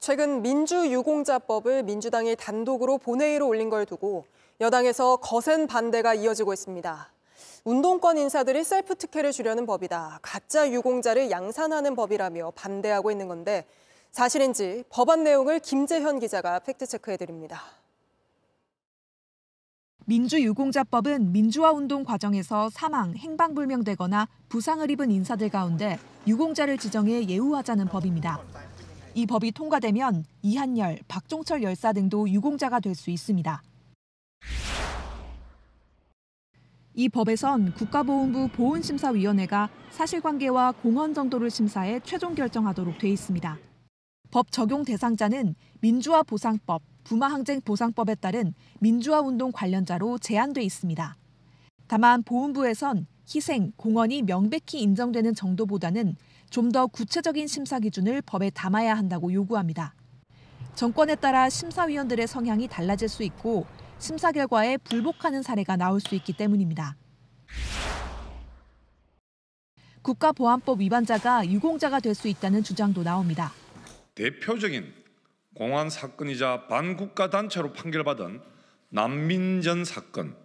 최근 민주유공자법을 민주당이 단독으로 본회의로 올린 걸 두고 여당에서 거센 반대가 이어지고 있습니다. 운동권 인사들이 셀프 특혜를 주려는 법이다. 가짜 유공자를 양산하는 법이라며 반대하고 있는 건데 사실인지 법안 내용을 김재현 기자가 팩트체크해 드립니다. 민주유공자법은 민주화 운동 과정에서 사망, 행방불명되거나 부상을 입은 인사들 가운데 유공자를 지정해 예우하자는 법입니다. 이 법이 통과되면 이한열, 박종철 열사 등도 유공자가 될 수 있습니다. 이 법에선 국가보훈부 보훈심사위원회가 사실관계와 공헌 정도를 심사해 최종 결정하도록 돼 있습니다. 법 적용 대상자는 민주화 보상법, 부마항쟁 보상법에 따른 민주화 운동 관련자로 제한돼 있습니다. 다만 보훈부에선 희생, 공헌이 명백히 인정되는 정도보다는 좀 더 구체적인 심사 기준을 법에 담아야 한다고 요구합니다. 정권에 따라 심사위원들의 성향이 달라질 수 있고 심사 결과에 불복하는 사례가 나올 수 있기 때문입니다. 국가보안법 위반자가 유공자가 될 수 있다는 주장도 나옵니다. 대표적인 공안 사건이자 반국가 단체로 판결받은 난민전 사건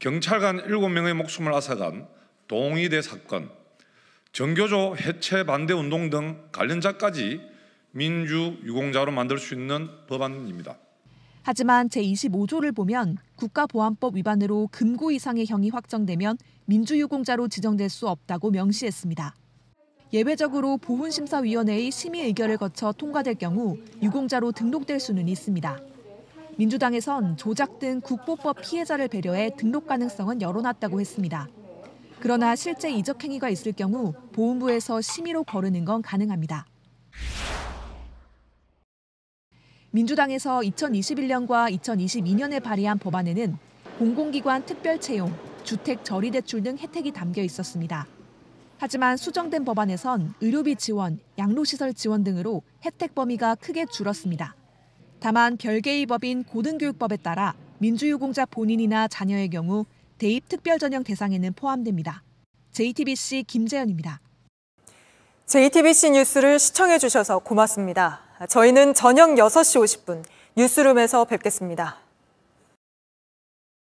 경찰관 7명의 목숨을 앗아간 동의대 사건, 정교조 해체 반대 운동 등 관련자까지 민주 유공자로 만들 수 있는 법안입니다. 하지만 제25조를 보면 국가보안법 위반으로 금고 이상의 형이 확정되면 민주유공자로 지정될 수 없다고 명시했습니다. 예외적으로 보훈심사위원회의 심의 의결을 거쳐 통과될 경우 유공자로 등록될 수는 있습니다. 민주당에선 조작 등 국보법 피해자를 배려해 등록 가능성은 열어놨다고 했습니다. 그러나 실제 이적 행위가 있을 경우 보훈부에서 심의로 거르는 건 가능합니다. 민주당에서 2021년과 2022년에 발의한 법안에는 공공기관 특별 채용, 주택 저리 대출 등 혜택이 담겨 있었습니다. 하지만 수정된 법안에선 의료비 지원, 양로시설 지원 등으로 혜택 범위가 크게 줄었습니다. 다만 별개의 법인 고등교육법에 따라 민주유공자 본인이나 자녀의 경우 대입 특별 전형 대상에는 포함됩니다. JTBC 김재현입니다. JTBC 뉴스를 시청해 주셔서 고맙습니다. 저희는 저녁 6시 50분 뉴스룸에서 뵙겠습니다.